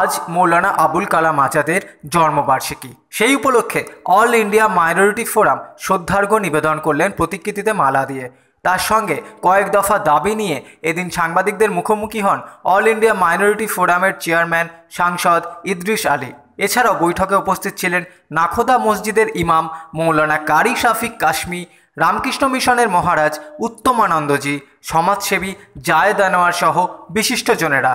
আজ মৌলানা আবুল কালাম আজাদের জন্মবার্ষিকী সেই উপলক্ষে অল ইন্ডিয়া মাইনরিটি ফোরাম শ্রদ্ধার্ঘ্য নিবেদন করলেন প্রতিকৃতিতে মালা দিয়ে তার সঙ্গে কয়েক দফা দাবি নিয়ে এদিন সাংবাদিকদের মুখোমুখি হন অল ইন্ডিয়া মাইনরিটি ফোরামের চেয়ারম্যান সাংসদ ইদ্রিস আলী এছাড়াও বৈঠকে উপস্থিত ছিলেন নাখোদা মসজিদের ইমাম মৌলানা কারি শাফিক কাশ্মী রামকৃষ্ণ মিশনের মহারাজ উত্তমানন্দজি সমাজসেবী জায়দ আনোয়ার সহ বিশিষ্টজনেরা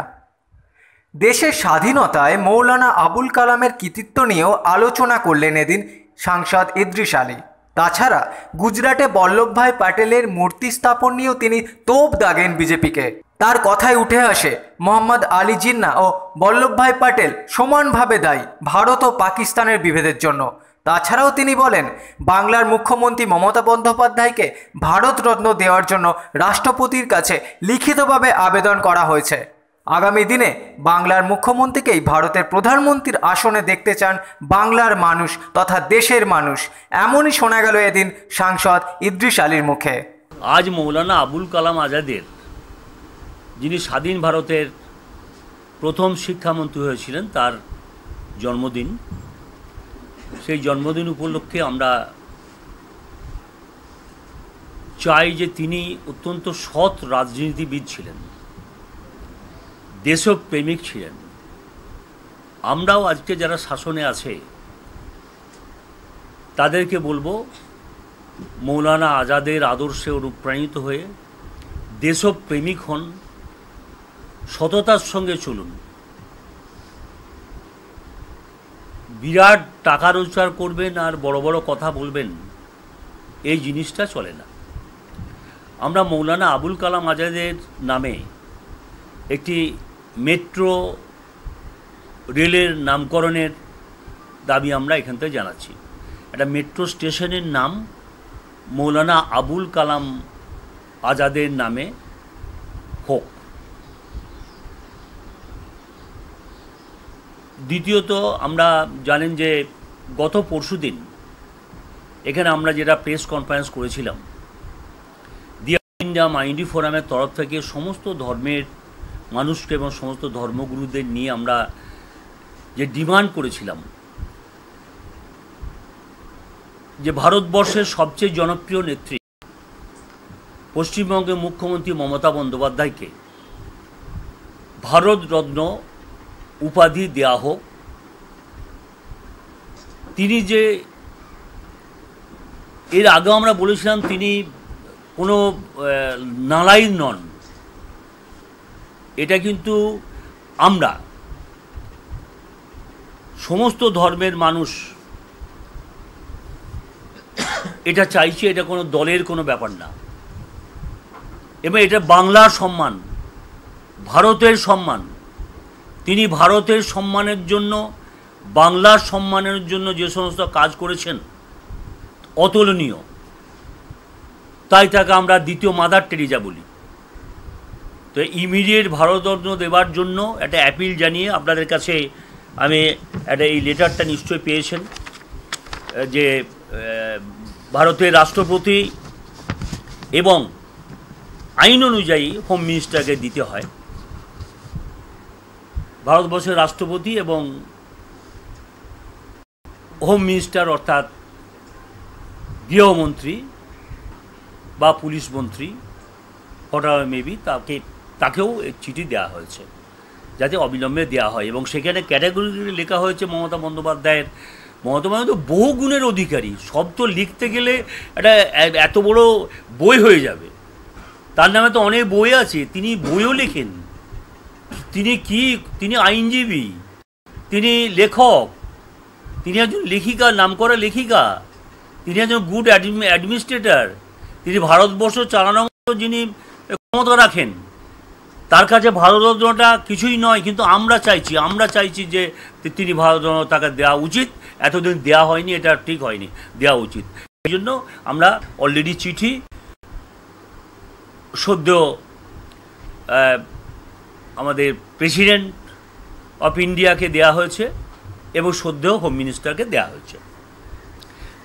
দেশের স্বাধীনতায় মৌলানা আবুল কালামের কৃতিত্ব নিয়েও আলোচনা করলেন এদিন সাংসদ ইদ্রিস আলী তাছাড়া গুজরাটে বল্লভভাই প্যাটেলের মূর্তি স্থাপন নিয়েও তিনি তোপ দাগেন বিজেপিকে তার কথায় উঠে আসে মোহাম্মদ আলী জিন্না ও বল্লভভাই প্যাটেল সমানভাবে দায়ী ভারত ও পাকিস্তানের বিভেদের জন্য তাছাড়াও তিনি বলেন বাংলার মুখ্যমন্ত্রী মমতা বন্দ্যোপাধ্যায়কে ভারতরত্ন দেওয়ার জন্য রাষ্ট্রপতির কাছে লিখিতভাবে আবেদন করা হয়েছে আগামী দিনে বাংলার মুখ্যমন্ত্রীকেই ভারতের প্রধানমন্ত্রীর আসনে দেখতে চান বাংলার মানুষ তথা দেশের মানুষ এমনই শোনা গেল এদিন সাংসদ ইদ্রিস আলীর মুখে আজ মৌলানা আবুল কালাম আজাদের যিনি স্বাধীন ভারতের প্রথম শিক্ষামন্ত্রী হয়েছিলেন তার জন্মদিন সেই জন্মদিন উপলক্ষে আমরা চাই যে তিনি অত্যন্ত সৎ রাজনীতিবিদ ছিলেন দেশপ্রেমিক ছিলেন আমরাও আজকে যারা শাসনে আছে তাদেরকে বলবো মৌলানা আজাদের আদর্শে অনুপ্রাণিত হয়ে দেশপ্রেমিক হন সততার সঙ্গে চলুন বিরাট টাকা রোজগার করবেন আর বড় বড় কথা বলবেন এই জিনিসটা চলে না আমরা মৌলানা আবুল কালাম আজাদের নামে একটি মেট্রো রেলের নামকরণের দাবি আমরা এখান থেকে জানাচ্ছি একটা মেট্রো স্টেশনের নাম মৌলানা আবুল কালাম আজাদের নামে হোক দ্বিতীয়ত আমরা জানেন যে গত পরশু দিন এখানে আমরা যেটা প্রেস কনফারেন্স করেছিলাম দিয়া ইন্ডিয়া মাইন্ডি ফোরামের তরফ থেকে সমস্ত ধর্মের মানুষকে এবং সমস্ত ধর্মগুরুদের নিয়ে আমরা যে ডিমান্ড করেছিলাম যে ভারতবর্ষের সবচেয়ে জনপ্রিয় নেত্রী পশ্চিমবঙ্গের মুখ্যমন্ত্রী মমতা বন্দ্যোপাধ্যায়কে ভারতরত্ন উপাধি দেয়া হোক তিনি যে এর আগেও আমরা বলেছিলাম তিনি কোনো নালাই নন এটা কিন্তু আমরা সমস্ত ধর্মের মানুষ এটা চাইছে এটা কোনো দলের কোনো ব্যাপার না এবং এটা বাংলার সম্মান ভারতের সম্মান তিনি ভারতের সম্মানের জন্য বাংলার সম্মানের জন্য যে সমস্ত কাজ করেছেন অতুলনীয় তাই তাকে আমরা দ্বিতীয় মাদার টেরিজা বলি তো ইমিডিয়েট ভারতরত্ন দেওয়ার জন্য একটা অ্যাপিল জানিয়ে আপনাদের কাছে আমি একটা এই লেটারটা নিশ্চয় পেয়েছেন যে ভারতের রাষ্ট্রপতি এবং আইন অনুযায়ী হোম মিনিস্টারকে দিতে হয় ভারতবর্ষের রাষ্ট্রপতি এবং হোম মিনিস্টার অর্থাৎ গৃহমন্ত্রী বা পুলিশ মন্ত্রী হোয়াট মেবি তাকে তাকেও চিঠি দেওয়া হয়েছে যাতে অবিলম্বে দেওয়া হয় এবং সেখানে ক্যাটাগরি লেখা হয়েছে মমতা বন্দ্যোপাধ্যায়ের মমতা বন্দ্যোপাধ্যায় বহু গুণের অধিকারী সব তো লিখতে গেলে একটা এত বড় বই হয়ে যাবে তার নামে তো অনেক বই আছে তিনি বইও লেখেন তিনি কি তিনি আইনজীবী তিনি লেখক তিনি একজন লেখিকা নামকরা লেখিকা তিনি একজন গুড অ্যাডমিনিস্ট্রেটর তিনি ভারতবর্ষ চালানোর যিনি ক্ষমতা রাখেন তার কাছে ভারতরত্নটা কিছুই নয় কিন্তু আমরা চাইছি আমরা চাইছি যে তিনি ভারতরত্ন তাকে দেওয়া উচিত এতদিন দেওয়া হয়নি এটা ঠিক হয়নি দেওয়া উচিত এই জন্য আমরা অলরেডি চিঠি সদ্য আমাদের প্রেসিডেন্ট অফ ইন্ডিয়াকে দেওয়া হয়েছে এবং সদ্য হোম মিনিস্টারকে দেওয়া হয়েছে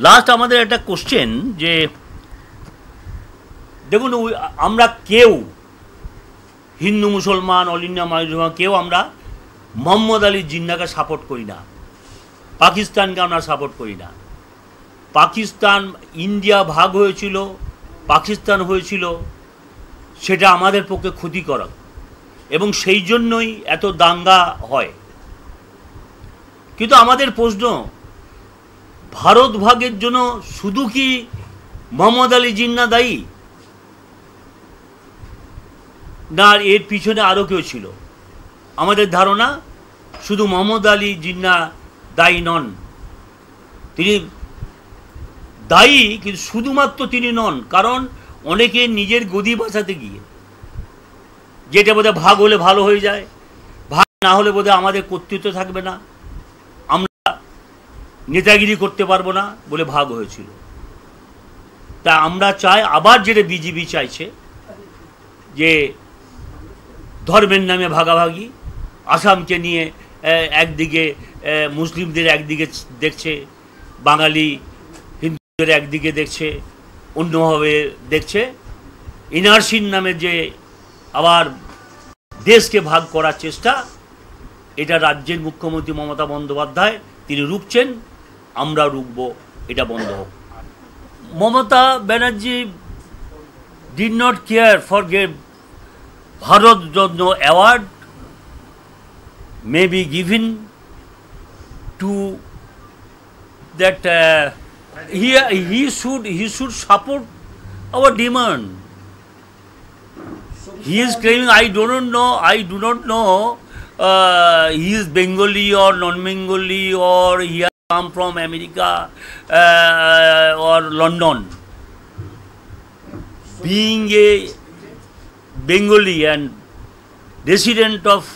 লাস্ট আমাদের একটা কোশ্চেন যে দেখুন আমরা কেউ হিন্দু মুসলমান অল ইন্ডিয়া কেউ আমরা মোহাম্মদ আলী জিন্নাকে সাপোর্ট করি না পাকিস্তানকে আমরা সাপোর্ট করি না পাকিস্তান ইন্ডিয়া ভাগ হয়েছিল পাকিস্তান হয়েছিল সেটা আমাদের পক্ষে ক্ষতিকর এবং সেই জন্যই এত দাঙ্গা হয় কিন্তু আমাদের প্রশ্ন ভারত ভাগের জন্য শুধু কি মোহাম্মদ আলী জিন্না দায়ী না এর পিছনে আরও কেউ ছিল আমাদের ধারণা শুধু মোহাম্মদ আলী জিন্না দায়ী নন তিনি দায়ী কিন্তু শুধুমাত্র তিনি নন কারণ অনেকে নিজের গদি বাঁচাতে গিয়ে যেটা বোধহয় ভাগ হলে ভালো হয়ে যায় ভাগ না হলে বোধহয় আমাদের কর্তৃত্ব থাকবে না আমরা নেতাগিরি করতে পারবো না বলে ভাগ হয়েছিল তা আমরা চাই আবার যেটা বিজেপি চাইছে যে ধর্মের নামে ভাগাভাগি আসামকে নিয়ে একদিকে মুসলিমদের একদিকে দেখছে বাঙালি হিন্দুদের একদিকে দেখছে অন্যভাবে দেখছে এনআরসির নামে যে আবার দেশকে ভাগ করার চেষ্টা এটা রাজ্যের মুখ্যমন্ত্রী মমতা বন্দ্যোপাধ্যায় তিনি রুখছেন আমরা রুখব এটা বন্ধ হোক Mamata Banerjee did not care for gave bharat Bharat Ratna award may be given to that uh, he, he should he should support our demand he is claiming i do not know i do not know uh, he is bengali or non bengali or he has come from america uh, or london being a Bengali and resident of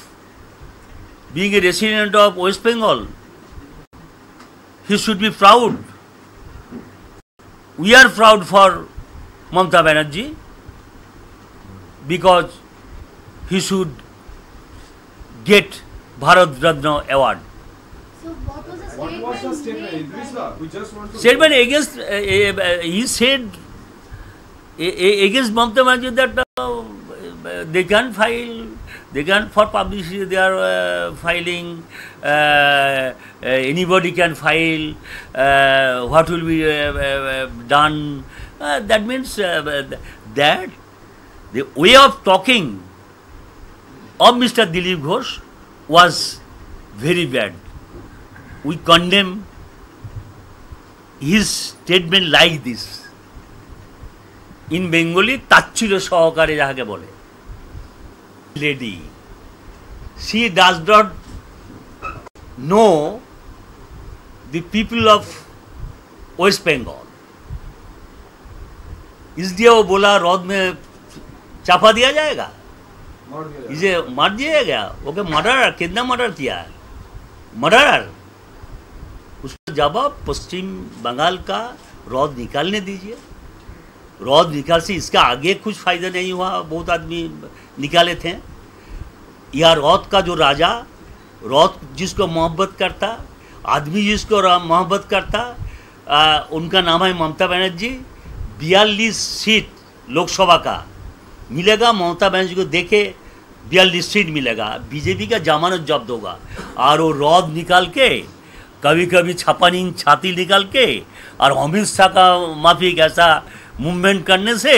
being a resident of West Bengal. He should be proud. We are proud for Mamta Banerjee because he should get Bharat Ratna award. So what was the statement? statement? against uh, uh, he said uh, against Mamta Banerjee that they can file, they can for publicity they are uh, filing, uh, uh, anybody can file, uh, what will be uh, uh, done. Uh, that means uh, that the way of talking of Mr. Dilip Ghosh was very bad. We condemn his statement like this. In Bengali, তাচ্ছিল্য সহকারে jahake bole. lady. She does not know the people of West Bengal इसलिए वो बोला रौद में चाफा दिया जाएगा इसे मार दिया गया ओके मर्डर कितना मर्डर किया है मर्डर उसका जवाब पश्चिम बंगाल का रौद निकालने दीजिए रौद निकाल से इसका आगे कुछ फायदा नहीं हुआ बहुत आदमी निकाले थे या रौत का जो राजा रौत जिसको मोहब्बत करता आदमी जिसको मोहब्बत करता आ, उनका नाम है ममता बनर्जी बयालीस सीट लोकसभा का मिलेगा ममता बनर्जी को देखे बयालीस सीट मिलेगा बीजेपी का जमानत जब्त होगा और वो रौद निकाल के कभी कभी छपानी छाती निकाल के और अमित शाह का माफी ऐसा मूवमेंट करने से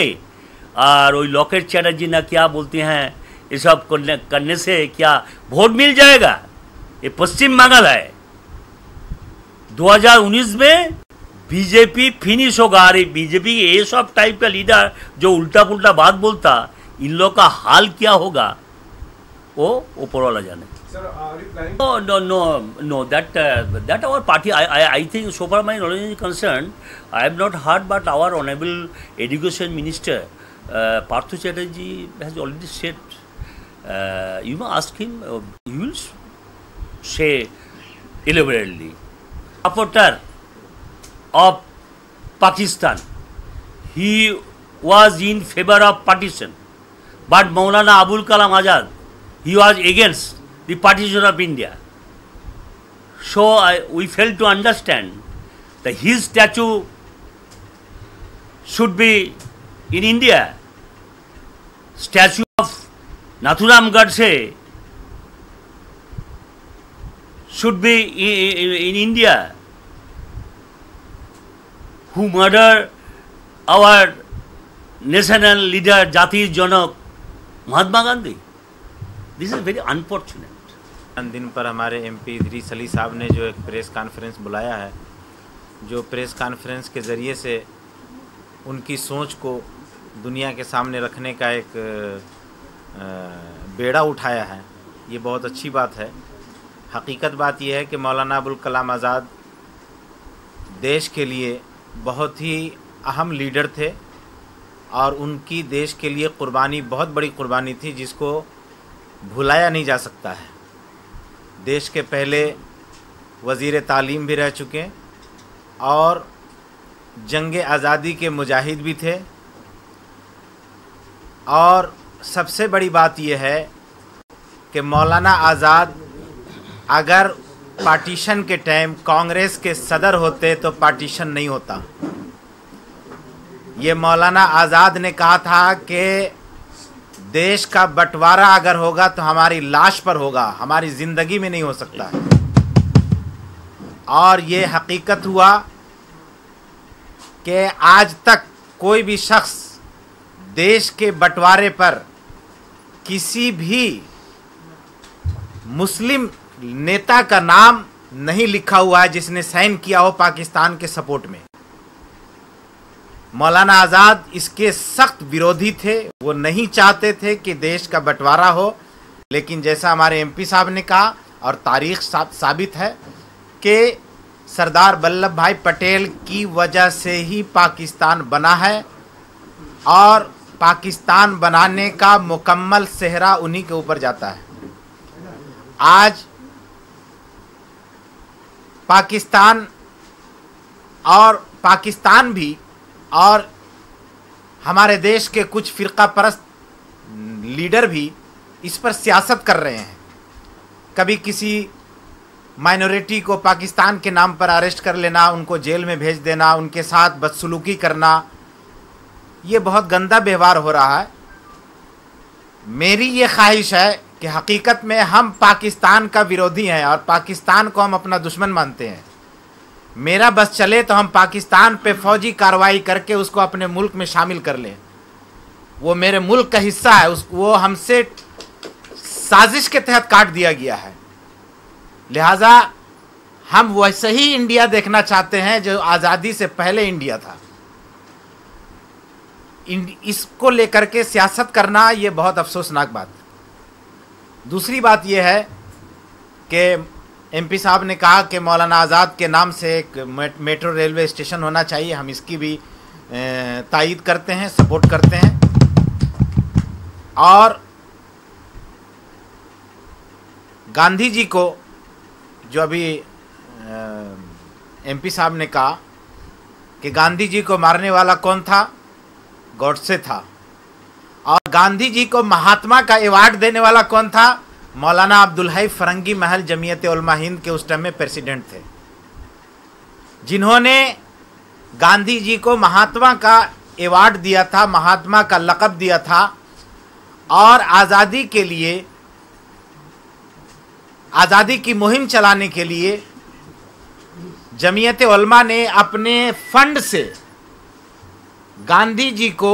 और वही लॉकेट चैटर्जी ना क्या बोलते हैं ये सब करने करने से क्या वोट मिल जाएगा ये पश्चिम बंगाल है 2019 में बीजेपी फिनिश होगा अरे बीजेपी ये सब टाइप का लीडर जो उल्टा पुल्टा बात बोलता इन लोग का हाल क्या होगा वो ऊपर वाला जाने no no no no that that our party I I think so far my knowledge is concern I have not heard but our honourable education minister Partha Chatterjee has already set uh, you may ask him, uh, will say elaborately, supporter of Pakistan, he was in favor of partition, but Maulana Abul Kalam Azad, he was against the partition of India. So I, we failed to understand that his statue should be in India. Statue नाथुरामगढ़ से should be in India who murder our national leader जातिर Janak Mahatma Gandhi this is very unfortunate दिन पर हमारे MP P सली साहब ने जो एक press conference बुलाया है जो प्रेस कॉन्फ्रेंस के जरिए से उनकी सोच को दुनिया के सामने रखने का एक बेड़ा उठाया है ये बहुत अच्छी बात है हकीकत बात यह है कि मौलाना अबुल कलाम आज़ाद देश के लिए बहुत ही अहम लीडर थे और उनकी देश के लिए कुर्बानी बहुत बड़ी कुर्बानी थी जिसको भुलाया नहीं जा सकता है देश के पहले वज़ी तालीम भी रह चुके और जंग आज़ादी के मुजाहिद भी थे और सबसे बड़ी बात यह है कि मौलाना आज़ाद अगर पार्टीशन के टाइम कांग्रेस के सदर होते तो पार्टीशन नहीं होता ये मौलाना आज़ाद ने कहा था कि देश का बंटवारा अगर होगा तो हमारी लाश पर होगा हमारी ज़िंदगी में नहीं हो सकता और ये हकीकत हुआ कि आज तक कोई भी शख्स देश के बंटवारे पर किसी भी मुस्लिम नेता का नाम नहीं लिखा हुआ है जिसने साइन किया हो पाकिस्तान के सपोर्ट में मौलाना आज़ाद इसके सख्त विरोधी थे वो नहीं चाहते थे कि देश का बंटवारा हो लेकिन जैसा हमारे एमपी साहब ने कहा और तारीख साबित है कि सरदार वल्लभ भाई पटेल की वजह से ही पाकिस्तान बना है और पाकिस्तान बनाने का मुकम्मल सेहरा उन्हीं के ऊपर जाता है आज पाकिस्तान और पाकिस्तान भी और हमारे देश के कुछ फ़िरका परस्त लीडर भी इस पर सियासत कर रहे हैं कभी किसी माइनॉरिटी को पाकिस्तान के नाम पर अरेस्ट कर लेना उनको जेल में भेज देना उनके साथ बदसलूकी करना ये बहुत गंदा व्यवहार हो रहा है मेरी ये ख्वाहिश है कि हकीकत में हम पाकिस्तान का विरोधी हैं और पाकिस्तान को हम अपना दुश्मन मानते हैं मेरा बस चले तो हम पाकिस्तान पे फौजी कार्रवाई करके उसको अपने मुल्क में शामिल कर लें वो मेरे मुल्क का हिस्सा है उस वो हमसे साजिश के तहत काट दिया गया है लिहाजा हम वैसे ही इंडिया देखना चाहते हैं जो आज़ादी से पहले इंडिया था इसको लेकर के सियासत करना ये बहुत अफसोसनाक बात दूसरी बात यह है कि एमपी साहब ने कहा कि मौलाना आज़ाद के नाम से एक मेट्रो रेलवे स्टेशन होना चाहिए हम इसकी भी तायद करते हैं सपोर्ट करते हैं और गांधी जी को जो अभी एमपी साहब ने कहा कि गांधी जी को मारने वाला कौन था गौडसे था और गांधी जी को महात्मा का अवार्ड देने वाला कौन था मौलाना अब्दुल हाई फरंगी महल जमीयत उलमा हिंद के उस टाइम में प्रेसिडेंट थे जिन्होंने गांधी जी को महात्मा का अवार्ड दिया था महात्मा का लकब दिया था और आज़ादी के लिए आज़ादी की मुहिम चलाने के लिए जमीयत उलमा ने अपने फंड से गांधी जी को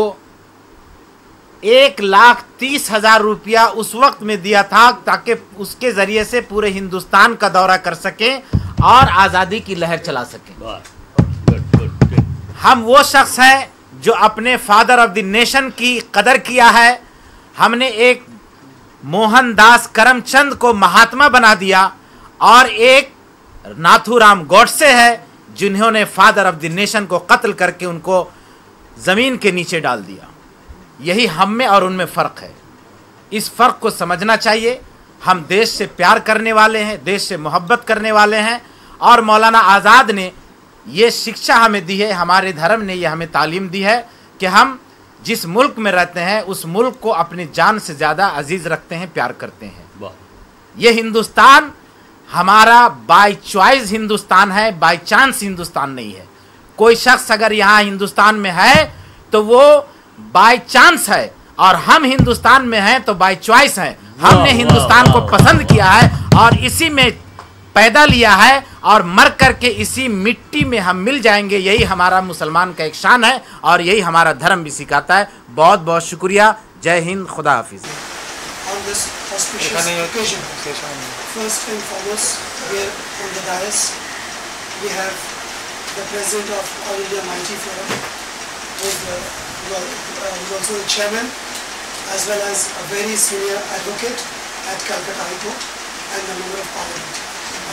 एक लाख तीस हजार रुपया उस वक्त में दिया था ताकि उसके जरिए से पूरे हिंदुस्तान का दौरा कर सकें और आज़ादी की लहर चला सकें हम वो शख्स हैं जो अपने फादर ऑफ द नेशन की कदर किया है हमने एक मोहनदास करमचंद को महात्मा बना दिया और एक नाथूराम गौडसे है जिन्होंने फादर ऑफ द नेशन को कत्ल करके उनको ज़मीन के नीचे डाल दिया यही हम में और उनमें फ़र्क है इस फ़र्क को समझना चाहिए हम देश से प्यार करने वाले हैं देश से मोहब्बत करने वाले हैं और मौलाना आज़ाद ने ये शिक्षा हमें दी है हमारे धर्म ने यह हमें तालीम दी है कि हम जिस मुल्क में रहते हैं उस मुल्क को अपनी जान से ज़्यादा अजीज़ रखते हैं प्यार करते हैं ये हिंदुस्तान हमारा बाई चॉइस हिंदुस्तान है बाई चांस हिंदुस्तान नहीं है कोई शख्स अगर यहाँ हिंदुस्तान में है तो वो बाय चांस है और हम हिंदुस्तान में हैं तो बाय चॉइस हैं हमने हिंदुस्तान को पसंद किया है और इसी में पैदा लिया है और मर करके इसी मिट्टी में हम मिल जाएंगे यही हमारा मुसलमान का एक शान है और यही हमारा धर्म भी सिखाता है बहुत बहुत शुक्रिया जय हिंद खुदा हाफिज we have the president of All India MIT Forum, who is, the, who also the chairman, as well as a very senior advocate at Calcutta High Court and a member of parliament,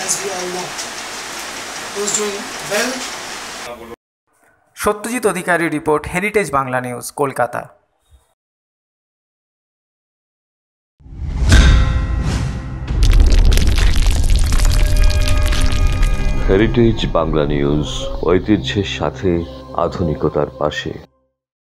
as we all know. Who's doing well? Satyajit Adhikari report heritage Bangla news Kolkata heritage Bangla news ঐতিহ্যের সাথে আধুনিকতার পাশে